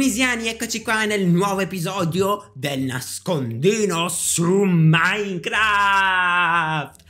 Ecclesiani, eccoci qua nel nuovo episodio del nascondino su Minecraft!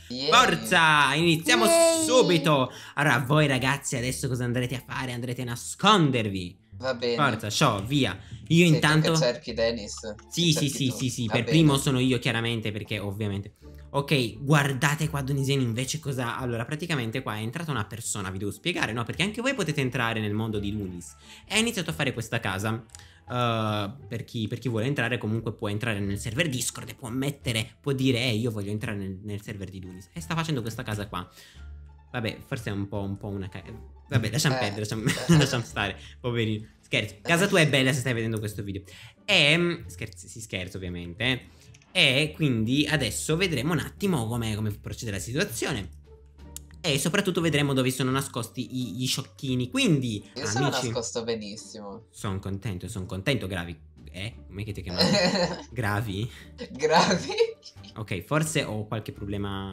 Yeah. Forza, iniziamo yeah. subito! Allora, voi ragazzi adesso cosa andrete a fare? Andrete a nascondervi Va bene. Forza, ciao, via. Io Sei intanto... cerchi Dennis. Sì, sì, sì, sì, sì, per bene. primo sono io chiaramente perché ovviamente... Ok, guardate qua Donisiani invece cosa... Allora, praticamente qua è entrata una persona, vi devo spiegare, no? Perché anche voi potete entrare nel mondo di Lunis. E ha iniziato a fare questa casa. Uh, per, chi, per, chi, vuole entrare comunque può entrare nel server Discord e può mettere, può dire, eh, io voglio entrare nel, nel server di Lunis. E sta facendo questa casa qua. Vabbè, forse è un po', un po una cagata. Vabbè, eh, lasciamo eh. perdere, lasciamo, lasciamo eh. stare, poverino. Scherzo, casa tua è bella se stai vedendo questo video. E, ehm, scherzi, si scherzo ovviamente. Eh. E quindi adesso vedremo un attimo come, come procede la situazione. E soprattutto vedremo dove sono nascosti gli sciocchini. Quindi. Io amici, sono nascosto benissimo. Sono contento, sono contento, Gravi. Eh? Come che ti chiamano? gravi? Gravi. Ok, forse ho qualche problema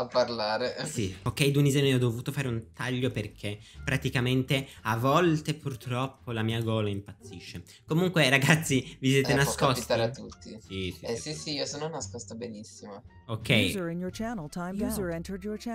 a parlare. Sì, ok Duniseno, io ho dovuto fare un taglio perché praticamente a volte purtroppo la mia gola impazzisce. Comunque ragazzi, vi siete eh, nascosti. Può a tutti. Sì, sì, eh, sì, sì, io sono nascosto benissimo. Ok.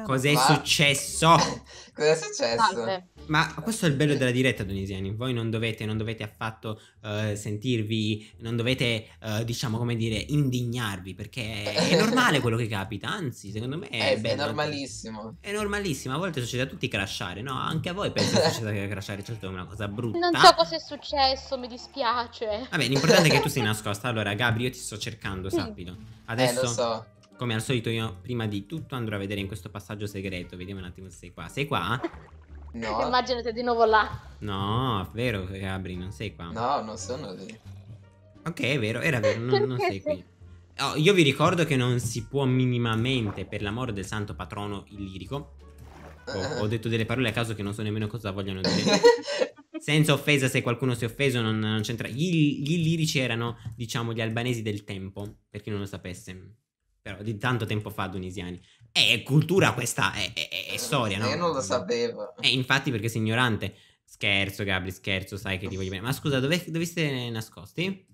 Cos'è Ma... successo? Cos'è successo? Ma questo è il bello della diretta, Dunisiani. Voi non dovete, non dovete affatto uh, sentirvi, non dovete, uh, diciamo, come dire, indignarvi perché è normale quello che capita. Anzi, secondo me è eh, sarebbe, è esatto. normalissimo. È normalissimo, a volte succede a tutti crashare, no? Anche a voi penso che succeda che crashare, certo è una cosa brutta. Non so cosa è successo, mi dispiace. Vabbè, l'importante è che tu sei nascosta. Allora, Gabri, io ti sto cercando, sappilo. Adesso... Eh, lo so. Come al solito io prima di tutto andrò a vedere in questo passaggio segreto Vediamo un attimo se sei qua Sei qua? No sei di nuovo là No, è vero Gabri, non sei qua No, non sono lì Ok, è vero, era vero, non, non sei qui Oh, io vi ricordo che non si può minimamente, per l'amore del santo patrono illirico, ho, ho, detto delle parole a caso che non so nemmeno cosa vogliono dire. Senza offesa, se qualcuno si è offeso, non, non c'entra. Gli, gli illirici erano, diciamo, gli albanesi del tempo, per chi non lo sapesse. Però di tanto tempo fa, dunisiani. È cultura questa, è, è, è storia, no? Io non lo sapevo. E eh, infatti perché sei ignorante. Scherzo, Gabri, scherzo, sai che ti voglio bene. Ma scusa, dove, dove siete nascosti?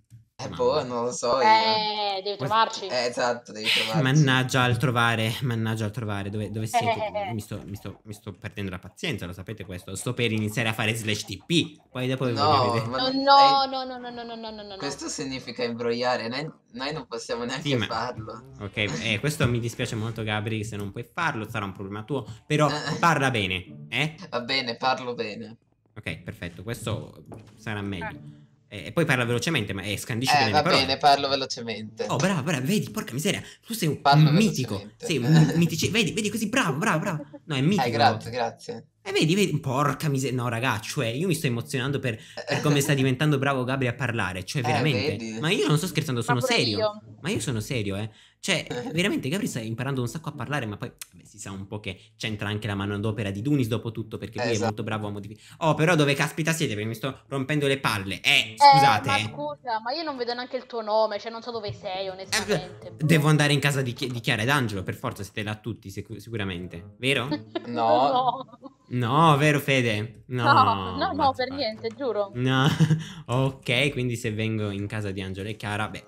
Eh, boh, non lo so. Eh, devi trovarci. Eh, esatto, devi trovarci. Mannaggia al trovare, mannaggia al trovare. Dove, dove siete? Eh. Mi, sto, mi, sto, mi, sto, perdendo la pazienza, lo sapete questo. Sto per iniziare a fare slash TP. Poi dopo no, vi ma... no, no, no, no, no, no, no, no, no. Questo significa imbrogliare. Noi, noi non possiamo neanche sì, ma... farlo. Ok, eh, questo mi dispiace molto, Gabri. Se non puoi farlo, sarà un problema tuo. Però eh. parla bene, eh? Va bene, parlo bene. Ok, perfetto. Questo sarà meglio. E poi parla velocemente, ma è scandiscibile. Eh, eh va parole. bene, parlo velocemente. Oh, bravo, bravo, vedi, porca miseria, tu sei un parlo mitico. Sei un mitici, vedi, vedi così, bravo, bravo, bravo. No, è eh, mitico. Eh, grazie, grazie. E vedi, vedi, porca miseria, no raga, cioè io mi sto emozionando per, per come sta diventando bravo Gabri a parlare, cioè eh, veramente. Eh, ma io non sto scherzando, sono serio. Io ma io sono serio, eh. Cioè, eh. veramente Gabri sta imparando un sacco a parlare, ma poi beh, si sa un po' che c'entra anche la manodopera di Dunis dopo tutto, perché lui esatto. è molto bravo a modificare. Oh, però dove caspita siete? Perché mi sto rompendo le palle. Eh, eh scusate. Eh, ma scusa, ma io non vedo neanche il tuo nome, cioè non so dove sei, onestamente. Eh, devo andare in casa di, Chi- di Chiara ed Angelo, per forza, siete là tutti, sic- sicuramente. Vero? no. no. vero Fede? No, no, no, no per niente, giuro. No, ok, quindi se vengo in casa di Angelo e Chiara, beh,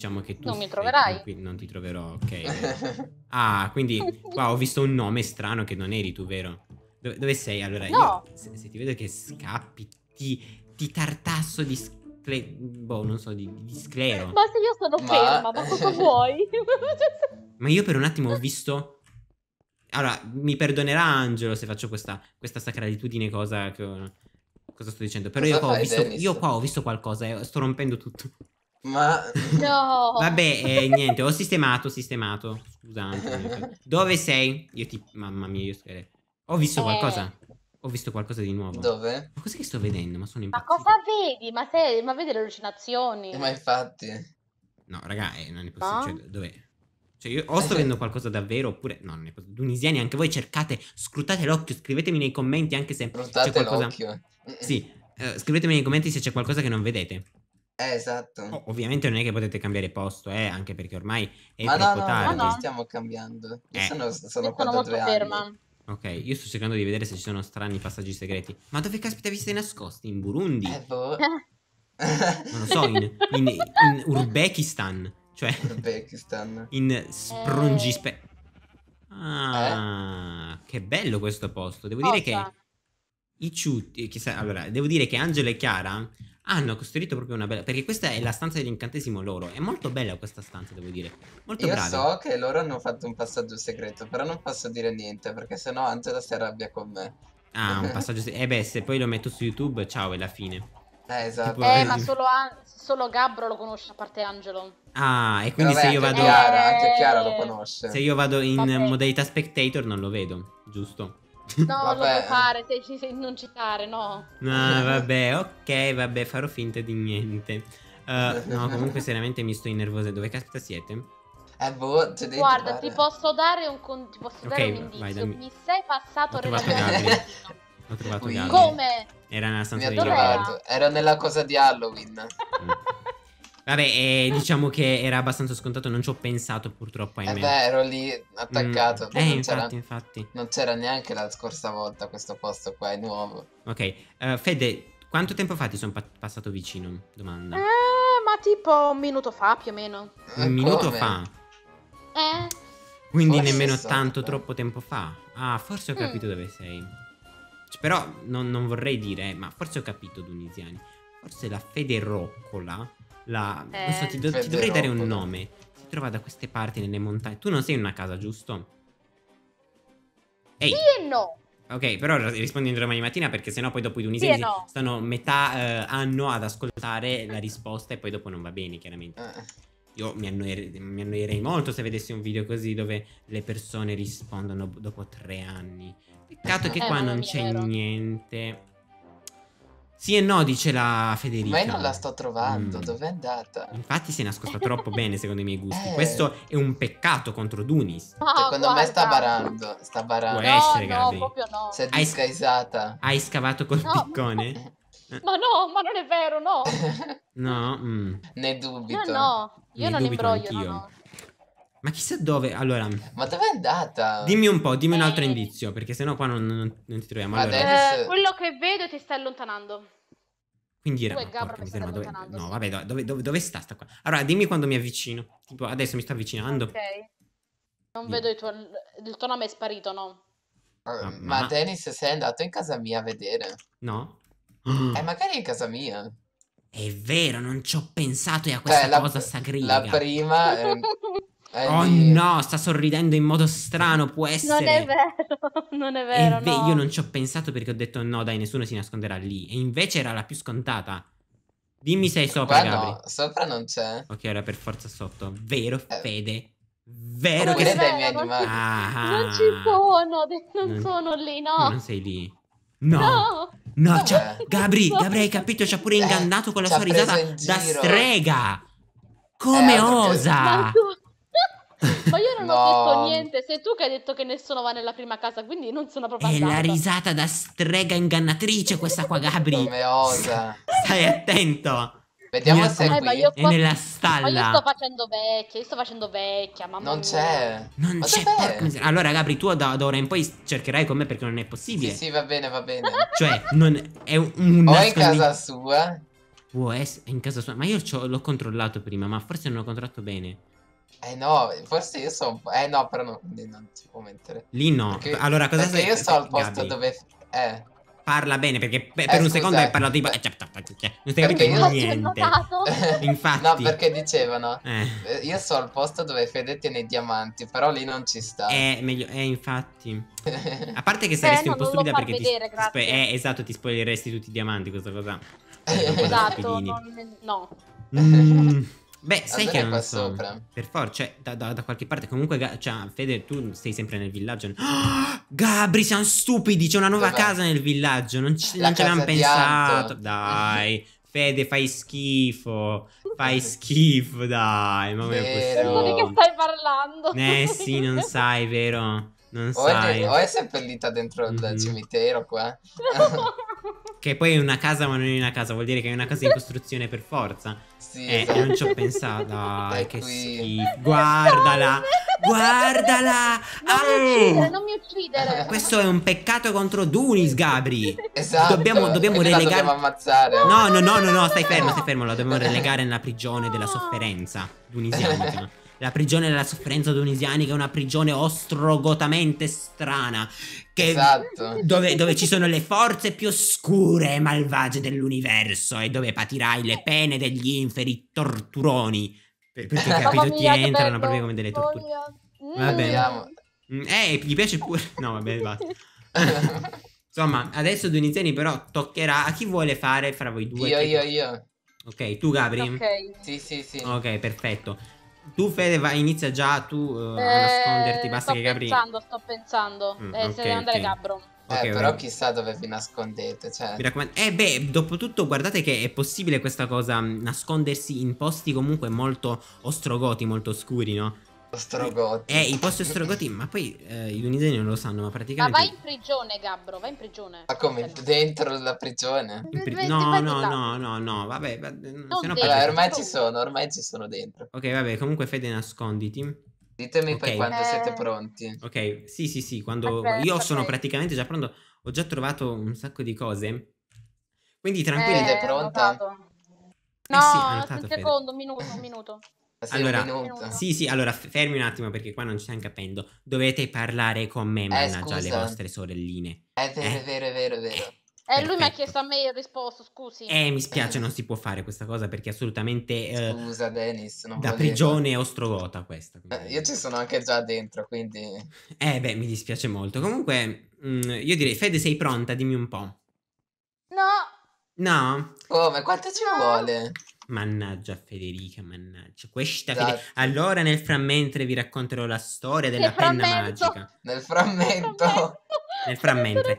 diciamo che tu non mi troverai. Qui, non ti troverò, ok. ah, quindi qua ho visto un nome strano che non eri tu, vero? Dove, dove sei? Allora, no. io se, se, ti vedo che scappi, ti, ti tartasso di scappi. boh, non so, di, di, sclero. Ma se io sono ma... ferma, ma cosa vuoi? ma io per un attimo ho visto allora, mi perdonerà Angelo se faccio questa, questa sacralitudine cosa che... Cosa sto dicendo? Però cosa io, qua ho visto, io qua ho visto qualcosa e sto rompendo tutto. Ma... No. Vabbè, eh, niente, ho sistemato, ho sistemato. Scusate. Dove sei? Io ti... Mamma mia, io scherzo. Ho visto eh. qualcosa. Ho visto qualcosa di nuovo. Dove? Ma cos'è che sto vedendo? Ma sono impazzito. Ma cosa vedi? Ma, sei... Ma vedi le allucinazioni? Eh, ma infatti... No, raga, eh, non è possibile. No? Cioè, dov'è? Cioè, io o eh, sto vedendo qualcosa davvero oppure... No, non è possibile. Tunisiani, anche voi cercate, scrutate l'occhio, scrivetemi nei commenti anche se... Scrutate qualcosa... l'occhio. Sì, eh, scrivetemi nei commenti se c'è qualcosa che non vedete esatto. Oh, ovviamente non è che potete cambiare posto, eh, anche perché ormai è Ma troppo no, no, tardi. Ma no, no, stiamo cambiando. Io eh. sono, sono qua da tre anni. Ok, io sto cercando di vedere se ci sono strani passaggi segreti. Ma dove caspita vi siete nascosti? In Burundi? Eh, boh. Eh. non lo so, in, in, in Uzbekistan. Cioè, Uzbekistan. in Sprungispe... Ah, eh. che bello questo posto. Devo Cosa? dire che... I ciutti, Chissà, allora, devo dire che Angelo e Chiara hanno costruito proprio una bella. Perché questa è la stanza dell'incantesimo loro. È molto bella questa stanza, devo dire. Molto Io bravi. so che loro hanno fatto un passaggio segreto, però non posso dire niente perché sennò Angela si arrabbia con me. Ah, un passaggio segreto. Eh beh, se poi lo metto su YouTube, ciao, è la fine. Eh, esatto. Tipo, eh, ma solo, solo, Gabbro lo conosce a parte Angelo. Ah, e quindi Vabbè, se io vado. Chiara, anche Chiara lo conosce. Se io vado in Vabbè. modalità spectator non lo vedo, giusto? No, vabbè. non fare, non citare, no. No, vabbè, ok, vabbè, farò finta di niente. Uh, no, comunque seriamente mi sto innervosendo. Dove caspita siete? Eh, boh, c'è Guarda, ti posso dare un, con... posso dare un indizio. Vai, Mi sei passato relativamente Ho trovato Gabriel. Come? Era nella stanza di Gabriel. Era nella cosa di Halloween. Mm. Vabbè, eh, diciamo che era abbastanza scontato, non ci ho pensato purtroppo, eh ahimè. Eh beh, ero lì attaccato. Mm. Eh, non infatti, infatti. Non c'era neanche la scorsa volta questo posto qua, è nuovo. Ok, uh, Fede, quanto tempo fa ti sono pa passato vicino? Domanda. Eh, ma tipo un minuto fa, più o meno. Un minuto come? fa? Eh. Quindi forse nemmeno so, tanto, beh. troppo tempo fa. Ah, forse ho mm. capito mm. dove sei. Cioè, però non, non, vorrei dire, ma forse ho capito, Duniziani. Forse la Fede Roccola la... Eh, non so, ti, do, cioè, ti dovrei dare un nome. Si trova da queste parti nelle montagne. Tu non sei in una casa, giusto? Ehi. Sì e no. Ok, però rispondi entro domani mattina perché sennò poi dopo i tunisiani sì no. stanno metà eh, anno ad ascoltare la risposta e poi dopo non va bene, chiaramente. Ah. Io mi, annoiere, mi annoierei molto se vedessi un video così dove le persone rispondono dopo tre anni. Peccato che eh, qua eh, non c'è niente. Sì e no, dice la Federica. Ma io non la sto trovando, mm. è andata? Infatti si è nascosta troppo bene secondo i miei gusti. Eh. Questo è un peccato contro Dunis. No, secondo guarda. me sta barando, sta barando. Può no, essere, no, proprio no. Si è discaisata. Hai, scavato col no, piccone? Ma... no, ma non è vero, no. no, mm. ne dubito. No, eh, no, io ne non imbroglio, anch'io. no, no. Ma chissà dove. Allora. Ma dove è andata? Dimmi un po', dimmi un altro eh. indizio, perché sennò qua non, non, non ti troviamo. Allora. Eh, quello che vedo ti sta allontanando. Quindi era. Ma dove... No, vabbè, dove, dove, dove, sta sta qua? Allora, dimmi quando mi avvicino. Tipo, adesso mi sto avvicinando. Ok. Non dimmi. vedo il tuo. Il tuo nome è sparito, no? Ah, ma, ma, Dennis, sei andato in casa mia a vedere? No. Eh, magari in casa mia. È vero, non ci ho pensato e a cioè, questa Beh, cosa la, sacrillega. La prima. Eh... Eh, oh sì. no, sta sorridendo in modo strano, può essere. Non è eh, vero, non è vero. ve no. Io non ci ho pensato perché ho detto no, dai, nessuno si nasconderà lì. E invece era la più scontata. Dimmi se è sopra, Qua no, sopra non c'è. Ok, era per forza sotto. Vero, eh. Fede. Vero non che sei... Vero, non, ah. non ci ah. sono, non, non, sono lì, no. Non sei lì. No. No, no Gabri, Gabri, hai capito, ci ha pure eh, ingannato con la sua risata da strega. Eh, Come osa? Ma tu... Ma io non no. ho detto niente, sei tu che hai detto che nessuno va nella prima casa, quindi non sono proprio È andata. la risata da strega ingannatrice questa qua, Gabri. Come osa. Stai attento. Vediamo se è eh, qui. Io qua... È nella stalla. Ma io sto facendo vecchia, io sto facendo vecchia, mamma Non c'è. Non ma c'è. Porca... Allora, Gabri, tu da, da, ora in poi cercherai con me perché non è possibile. Sì, sì, va bene, va bene. Cioè, non è un... un o nascondi... in casa sua. Può essere in casa sua. Ma io l'ho controllato prima, ma forse non l'ho controllato bene. Eh no, forse io so un po'. Eh no, però no, non si può mettere. Lì no. Perché, allora cosa perché sei? io so al posto Gabri. dove. Eh. Parla bene perché per eh, un scusa, secondo hai parlato tipo. Eh, cioè, cioè, cioè, non ti stai capendo niente. Infatti. No, perché dicevano. Eh. Eh, io so il posto dove Fede tiene i diamanti, però lì non ci sta. È eh, meglio. Eh, infatti. A parte che saresti un po' stupida perché vedere, ti. Grazie. Eh, esatto, ti spoileresti tutti i diamanti. Questa cosa. Esatto, non... no. Mm. Beh, sai che non so. Sopra. Per forza, cioè, da, da, da, qualche parte. Comunque, cioè, Fede, tu sei sempre nel villaggio. Oh, Gabri, siamo stupidi. C'è una nuova Dov'è? Esatto. casa nel villaggio. Non, ci, non ci avevamo pensato. Dai. Fede, fai schifo. Fai schifo, dai. Ma come è Non so di che stai parlando. Eh sì, non sai, vero? Non o sai. È, o è seppellita dentro il mm-hmm. cimitero qua. che poi è una casa, ma non è una casa. Vuol dire che è una casa in costruzione per forza sì, eh, esatto. non ci ho pensato. Ah, Dai, che schifo. Guardala, guardala. Non mi uccidere, non mi uccidere. Questo è un peccato contro Dunis, Gabri. Esatto. Dobbiamo, dobbiamo relegare. Dobbiamo ammazzare. No, no, no, no, no, stai fermo, stai fermo. La dobbiamo relegare nella prigione della sofferenza Dunisiana. la prigione della sofferenza tunisiana che è una prigione ostrogotamente strana, esatto. dove, dove, ci sono le forze più oscure e malvagie dell'universo e dove patirai le pene degli inferi torturoni. perché capito, mia, ti entrano bello, proprio come delle torture. Mm. Vabbè. Mm, eh, gli piace pure. No, vabbè, basta. Insomma, adesso Doniziani però toccherà a chi vuole fare fra voi due. Io, io, io. Ok, tu Gabri? Ok. Sì, sì, sì. Ok, perfetto. Tu Fede vai, inizia già tu uh, eh, a eh, nasconderti, basta che Gabri... Sto pensando, sto pensando, mm, eh, okay, se devo andare okay. Gabro. Eh, okay, però chissà dove vi nascondete. Cioè. Mi raccomando. Eh, beh, dopo tutto, guardate che è possibile questa cosa. Mm, nascondersi in posti comunque molto ostrogoti, molto scuri, no? Strogoti. Eh, i posti strogoti, ma poi eh, gli uniseni non lo sanno, ma praticamente... Ma vai in prigione, Gabbro, vai in prigione. Ma come, dentro la prigione? Pri... No, no, no, no, no, vabbè, vabbè sennò vabbè, ormai ci sono, ormai ci sono dentro. Ok, vabbè, comunque Fede nasconditi. Ditemi okay. poi quando eh... siete pronti. Ok, sì, sì, sì, quando... Aspetta, eh, Io sono praticamente già pronto, ho già trovato un sacco di cose. Quindi tranquilli. Eh, Siete pronta? No, eh sì, notato, un secondo, un minuto, un minuto. Allora, sì, sì, allora fermi un attimo perché qua non ci stiamo capendo. Dovete parlare con me, eh, mannaggia scusa. le vostre sorelline. È eh, vero, eh? è vero, è vero, è vero. Eh, lui mi ha chiesto a me e risposto, scusi. Eh, mi spiace, non si può fare questa cosa perché assolutamente... Eh, Scusa, Dennis, Da volevo. prigione ostrogota questa. Eh, io ci sono anche già dentro, quindi... Eh, beh, mi dispiace molto. Comunque, mh, mm, io direi, Fede, sei pronta? Dimmi un po'. No. No? Come? Quanto ci no. vuole? Mannaggia Federica, mannaggia. Questa esatto. Federica. Allora nel frammento vi racconterò la storia della nel penna frammento. magica. Nel frammento. Nel frammento.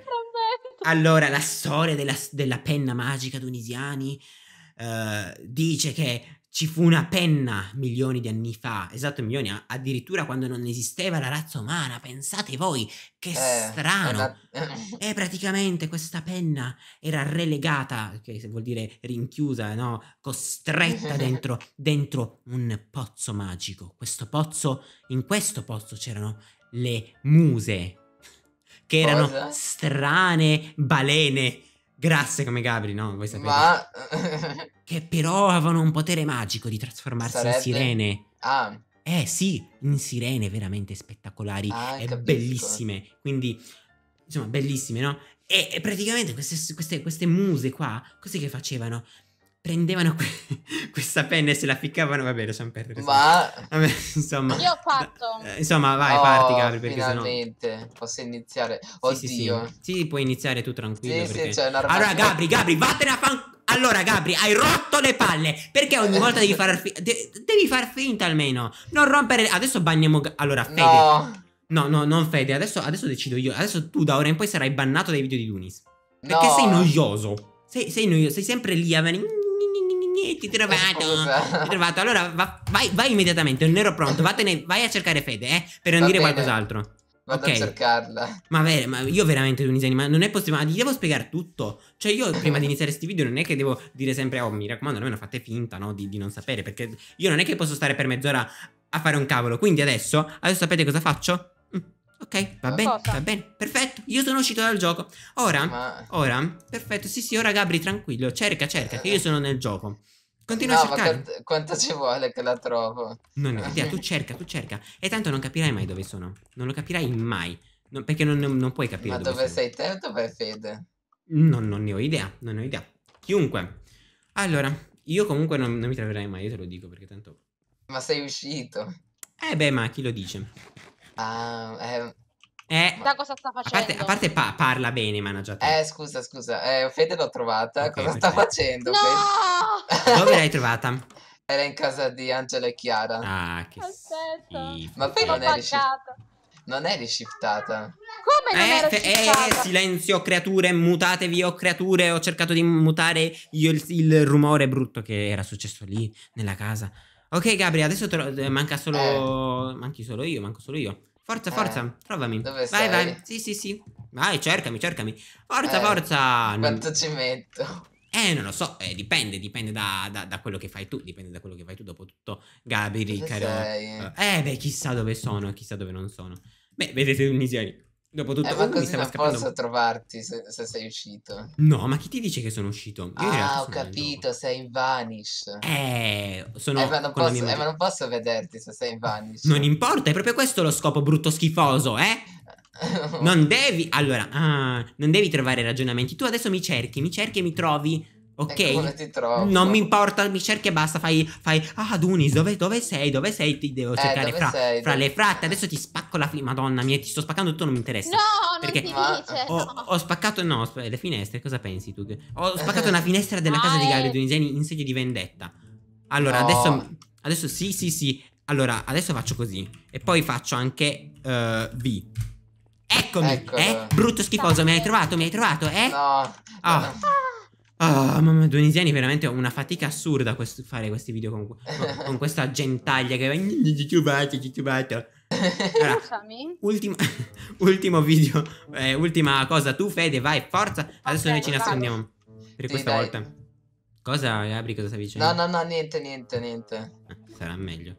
Allora la storia della, della penna magica tunisiani uh, dice che ci fu una penna milioni di anni fa, esatto, milioni, addirittura quando non esisteva la razza umana, pensate voi, che eh, strano. E eh, praticamente questa penna era relegata, che vuol dire rinchiusa, no? Costretta dentro, dentro un pozzo magico. Questo pozzo, in questo pozzo c'erano le muse, che erano Cosa? strane balene Grazie come Gabri, no? Voi sapete. Ma... che però avevano un potere magico di trasformarsi Sarebbe... in sirene. Ah. Eh sì, in sirene veramente spettacolari ah, e capisco. bellissime. Quindi, insomma, bellissime, no? E, e praticamente queste, queste, queste, muse qua, cos'è che facevano? prendevano que- questa penna e se la ficcavano, vabbè, lasciamo perdere. Ma... Vabbè, insomma. Io ho fatto. Eh, insomma, vai, oh, parti, Gabri, perché finalmente. sennò... posso iniziare. Oddio. Sì, sì, sì. sì puoi iniziare tu tranquillo. Sì, perché... sì, cioè, allora, Gabri, Gabri, vattene a fan... Allora, Gabri, hai rotto le palle. Perché ogni volta devi far, fi- de- devi far finta almeno. Non rompere... Adesso bagniamo... Allora, Fede... No. No, no, non Fede. Adesso, adesso decido io. Adesso tu da ora in poi sarai bannato dai video di Dunis. Perché no. sei noioso. Sei, sei noioso. Sei sempre lì a venire ti trovato. Ti trovato. Allora va, vai, vai, immediatamente, non ero pronto. Vattene, vai a cercare Fede, eh, per non va dire bene. qualcos'altro. Vado okay. a cercarla. Ma, ver- ma io veramente Tunisiani, ma non è possibile, ma gli devo spiegare tutto. Cioè, io prima di iniziare questi video non è che devo dire sempre, oh, mi raccomando, almeno fate finta, no? Di, di non sapere. Perché io non è che posso stare per mezz'ora a fare un cavolo. Quindi adesso, adesso sapete cosa faccio? Ok, va bene, va bene, perfetto, io sono uscito dal gioco. Ora, Ma... ora, perfetto, sì sì, ora Gabri tranquillo, cerca, cerca, che io sono nel gioco. Continua no, a cercare. Ma quanto ci vuole che la trovo? Non ho idea, tu cerca, tu cerca. E tanto non capirai mai dove sono. Non lo capirai mai. No, perché non, non, puoi capire. Ma dove, dove sei te o dove è Fede? Non, non ne ho idea, non ne ho idea. Chiunque. Allora, io comunque non, non mi troverai mai, io te lo dico perché tanto... Ma sei uscito. Eh beh, ma chi lo dice? Ah, eh, eh, cosa sta facendo? A parte, a parte pa parla bene, mannaggia te. Eh, scusa, scusa. Eh, Fede l'ho trovata. Okay, cosa sta facendo? No! Dove l'hai trovata? Era in casa di Angela e Chiara. Ah, che Aspetta. Ma poi non è, non è rishiftata. Come non eh, era eh, silenzio, creature, mutatevi, oh creature. Ho cercato di mutare io il, il rumore brutto che era successo lì, nella casa. Ok, Gabri, adesso lo... Eh, manca solo. Eh. Manchi solo io, manco solo io. Forza, eh. forza, provami. Dove vai, sei? vai. Sì, sì, sì. Vai, cercami, cercami. Forza, eh. forza. Quanto ci metto? Eh, non lo so, eh, dipende, dipende da, da, da, quello che fai tu, dipende da quello che fai tu, dopo tutto Gabri, Riccardo. Eh, beh, chissà dove sono, chissà dove non sono. Beh, vedete un'isiani. Dopo eh, tutto eh, ma così non scappando... posso trovarti se, se, sei uscito. No, ma chi ti dice che sono uscito? ah, ho capito, nuovo. sei in Vanish. Eh, sono eh, ma non, posso, eh, ma non posso vederti se sei in Vanish. Non importa, è proprio questo lo scopo brutto schifoso, eh? non devi... Allora, ah, non devi trovare ragionamenti. Tu adesso mi cerchi, mi cerchi e mi trovi Ok, ecco non mi importa, mi cerchi e basta. Fai, fai ah, Dunis, dove, dove, sei? Dove sei? Ti devo eh, cercare eh, fra, sei, fra le fratte. Adesso ti spacco la fli- Madonna mia, ti sto spaccando tutto, non mi interessa. No, non perché ho, no. ho, spaccato, no, le finestre. Cosa pensi tu? Ho spaccato una finestra della casa di Gabriel Dunisiani in segno di vendetta. Allora, no. adesso, adesso sì, sì, sì. Allora, adesso faccio così. E poi faccio anche uh, eh, B. Eccomi, Eccolo. eh? Brutto schifoso, mi hai trovato, mi hai trovato, eh? No. Oh. no. Ah, mamma, tunisiani veramente una fatica assurda quest- fare questi video con, con, questa gentaglia che va giubato, giubato. Allora, ultimo, ultimo video, eh, ultima cosa, tu Fede, vai, forza. Adesso okay, noi ci nascondiamo per sì, questa dai. volta. Cosa, Gabri, cosa stai dicendo? No, no, no, niente, niente, niente. Eh, sarà meglio.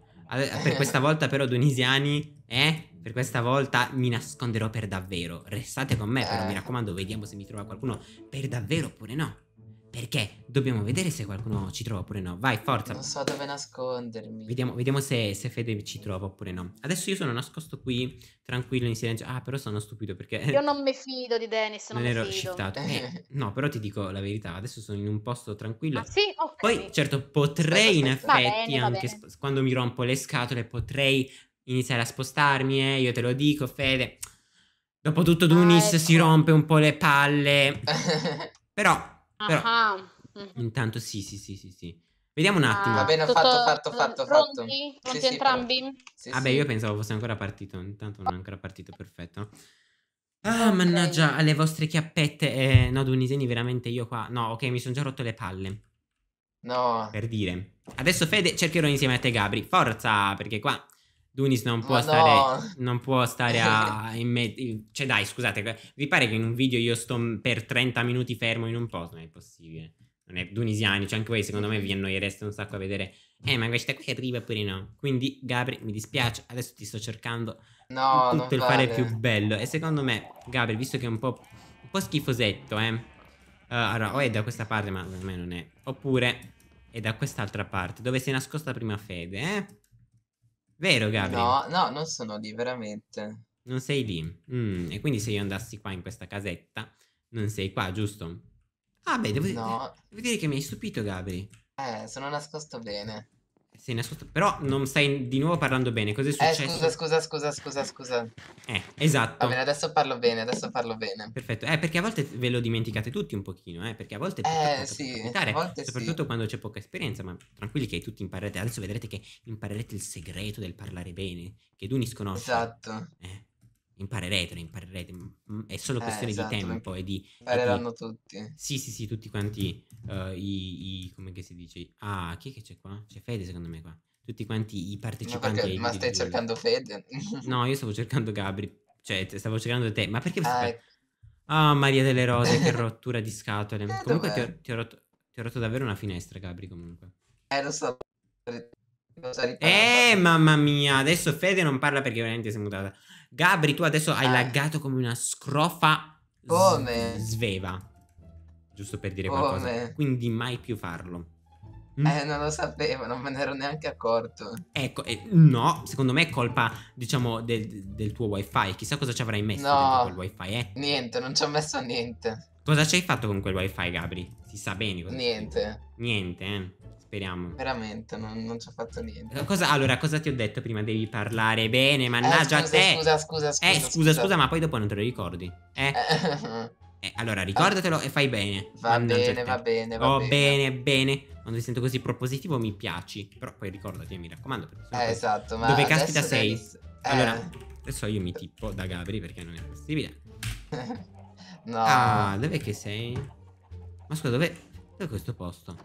per questa volta però, tunisiani, eh? Per questa volta mi nasconderò per davvero. Restate con me, però eh. mi raccomando, vediamo se mi trova qualcuno per davvero oppure no. Perché dobbiamo vedere se qualcuno ci trova oppure no. Vai, forza. Non so dove nascondermi. Vediamo, vediamo se, se, Fede ci trova oppure no. Adesso io sono nascosto qui, tranquillo, in silenzio. Ah, però sono stupido perché. Io non mi fido di Dennis. Non, non ero fido. shiftato. Eh, no, però ti dico la verità. Adesso sono in un posto tranquillo. Ah, sì, ok. Poi, certo, potrei in effetti, bene, anche quando mi rompo le scatole, potrei iniziare a spostarmi. Eh, io te lo dico, Fede. Dopotutto, Dunis ah, ecco. si rompe un po' le palle. però però, ah, ah, intanto sì, sì, sì, sì, sì. Vediamo un ah, attimo. Va bene, fatto, fatto, fatto, fatto. Pronti? Pronti entrambi? Vabbè, io pensavo fosse ancora partito, intanto non è ancora partito, perfetto. Ah, mannaggia, alle vostre chiappette, eh, no, Duniseni, veramente io qua, no, ok, mi sono già rotto le palle. No. Per dire. Adesso Fede cercherò insieme a te Gabri, forza, perché qua Dunis non può, stare, non può stare, a... Me- cioè dai, scusate, vi pare che in un video io sto per 30 minuti fermo in un posto? Non è possibile. Non è dunisiani, cioè anche voi secondo me vi annoiereste un sacco a vedere. Eh, ma questa qui arriva pure no? Quindi, Gabri, mi dispiace, adesso ti sto cercando no, tutto il vale. fare più bello. E secondo me, Gabri, visto che è un po', un po schifosetto, eh. Uh, allora, o è da questa parte, ma per me non è. Oppure è da quest'altra parte, dove si è nascosta prima Fede, eh. Vero, Gabri? No, no, non sono lì, veramente. Non sei lì. Mm, e quindi se io andassi qua in questa casetta, non sei qua, giusto? Ah, beh, devo, no. dire, devo dire che mi hai stupito, Gabri. Eh, sono nascosto bene. Sì, nascosto. Però non stai di nuovo parlando bene. Cos'è successo? Eh, scusa, scusa, scusa, scusa, scusa. Eh, esatto. Va bene, adesso parlo bene, adesso parlo bene. Perfetto. Eh, perché a volte ve lo dimenticate tutti un pochino, eh, perché a volte eh, sì, capitare, soprattutto sì. quando c'è poca esperienza, ma tranquilli che tutti imparerete. Adesso vedrete che imparerete il segreto del parlare bene, che Dunis conosce. Esatto. Eh imparerete, imparerete. Mm, mm, è solo eh, questione eh, esatto, di tempo e di... Impareranno di... tutti. Sì, sì, sì, tutti quanti uh, i, i, come che si dice? Ah, chi è che c'è qua? C'è Fede secondo me qua. Tutti quanti i partecipanti... Ma, perché, ma stai cercando Fede? no, io stavo cercando Gabri, cioè stavo cercando te, ma perché... Ah, oh, Maria delle Rose, che rottura di scatole. Eh, comunque ti ho, ti, ho rotto, ti ho, rotto, davvero una finestra, Gabri, comunque. Eh, lo so. Lo so eh, mamma mia, adesso Fede non parla perché veramente si è mutata. Gabri, tu adesso hai eh. laggato come una scrofa come? sveva. Giusto per dire come? qualcosa. Quindi mai più farlo. Mm. Eh, non lo sapevo, non me ne ero neanche accorto. Ecco, eh, no, secondo me è colpa, diciamo, del, del tuo wifi. Chissà cosa ci avrai messo no, quel wifi, eh? Niente, non ci ho messo niente. Cosa ci hai fatto con quel wifi, Gabri? Si sa bene cosa Niente. Niente, eh. Speriamo. Veramente, non, non ci ho fatto niente. Eh, cosa, allora, cosa ti ho detto prima? Devi parlare bene, eh, mannaggia eh, scusa, a te. Scusa, scusa, eh, scusa. Eh, scusa, scusa, scusa, ma poi dopo non te lo ricordi. Eh. eh allora, ricordatelo ah. e fai bene. Va mannaggia bene, certo. va bene, va oh, bene. bene, bene. Quando ti sento così propositivo mi piaci. Però poi ricordati, mi raccomando. Eh, esatto, ma Dove caspita sei? Devi... Eh. Allora, adesso io mi tippo da Gabri perché non è possibile. no. Ah, dov'è che sei? Ma scusa, dov'è? Dov'è questo posto?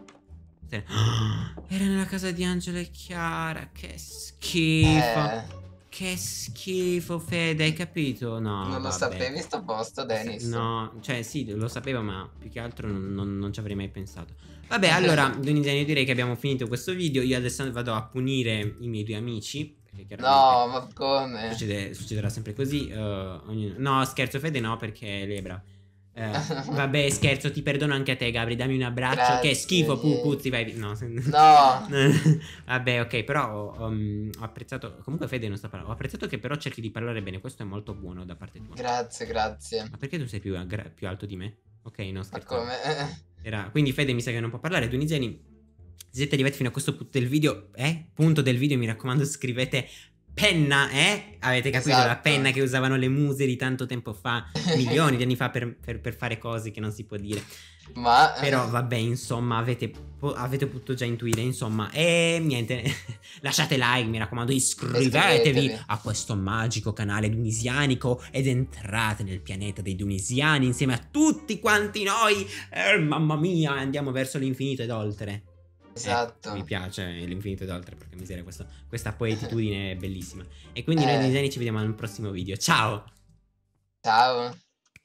Se... Oh, era nella casa di Angela e Chiara. Che schifo. Eh. Che schifo, Fede, hai capito? No. Non lo sapevi sto posto, Dennis? No, cioè sì, lo sapevo, ma più che altro non, non, non ci avrei mai pensato. Vabbè, eh. allora, Doniziano, io direi che abbiamo finito questo video. Io adesso vado a punire i miei due amici. No, ma come? Succede, succederà sempre così. Uh, ognuno... No, scherzo, Fede, no, perché è lebra. Eh, vabbè, scherzo, ti perdono anche a te, Gabri. Dammi un abbraccio. Grazie. Che schifo, pu, puzzi, vai. No, no. vabbè, ok, però um, ho apprezzato. Comunque, Fede non sta parlando. Ho apprezzato che però cerchi di parlare bene. Questo è molto buono da parte tua. Grazie, grazie. Ma perché tu sei più, aggra- più alto di me? Ok, non scherzo. Ma come? Era... Quindi, Fede mi sa che non può parlare. Duniziani. Siete arrivati fino a questo punto del video, eh? Punto del video, mi raccomando, scrivete penna, eh? Avete capito? Esatto. La penna che usavano le muse di tanto tempo fa, milioni di anni fa, per, per, per fare cose che non si può dire. Ma... Eh. Però vabbè, insomma, avete, avete, potuto già intuire, insomma. E niente, lasciate like, mi raccomando, iscrivetevi a questo magico canale dunisianico ed entrate nel pianeta dei dunisiani insieme a tutti quanti noi. Eh, mamma mia, andiamo verso l'infinito ed oltre. Eh, esatto. Eh, mi piace l'infinito ed oltre, perché miseria, questo, questa poetitudine è bellissima. E quindi eh. noi disegni ci vediamo al prossimo video. Ciao! Ciao!